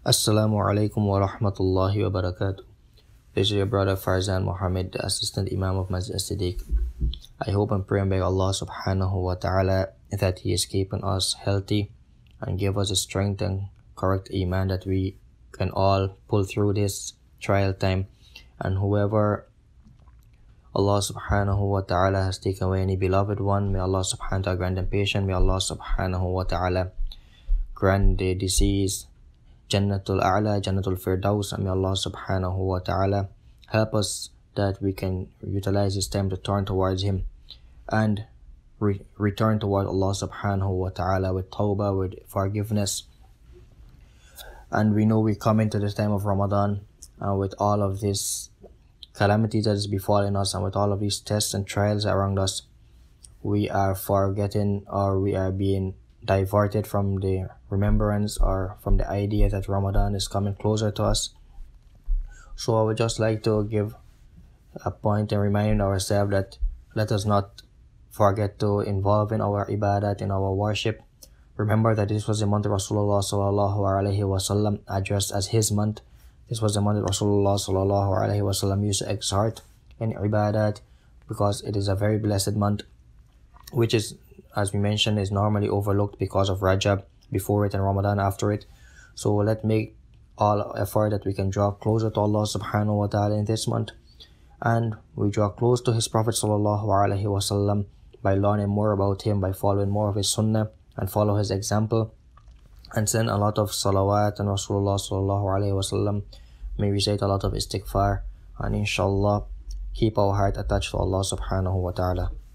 Assalamu alaikum wa rahmatullahi wa barakatuh. This is your brother Farzan Muhammad, the Assistant Imam of Masjid Siddiq. I hope and pray and beg Allah subhanahu wa ta'ala that He is keeping us healthy and give us a strength and correct Iman that we can all pull through this trial time. And whoever Allah subhanahu wa ta'ala has taken away any beloved one, may Allah subhanahu wa ta'ala grant them patience, may Allah subhanahu wa ta'ala grant their disease Jannatul A'la, Jannatul Firdaus. And may Allah subhanahu wa ta'ala help us that we can utilize this time to turn towards Him and re- return towards Allah subhanahu wa ta'ala with tawbah, with forgiveness. And we know we come into this time of Ramadan uh, with all of this calamity that is befalling us and with all of these tests and trials around us, we are forgetting or we are being diverted from the remembrance or from the idea that Ramadan is coming closer to us. So I would just like to give a point and remind ourselves that let us not forget to involve in our ibadat, in our worship. Remember that this was the month Rasulullah sallallahu alaihi wasallam addressed as his month. This was the month Rasulullah sallallahu alaihi wasallam used to exhort in ibadat because it is a very blessed month, which is as we mentioned, is normally overlooked because of Rajab before it and Ramadan after it. So let's make all effort that we can draw closer to Allah subhanahu wa ta'ala in this month. And we draw close to His Prophet sallallahu alaihi wasallam by learning more about him, by following more of his sunnah and follow his example. And send a lot of salawat and Rasulullah sallallahu alaihi wasallam. May we say a lot of istighfar and inshallah keep our heart attached to Allah subhanahu wa ta'ala.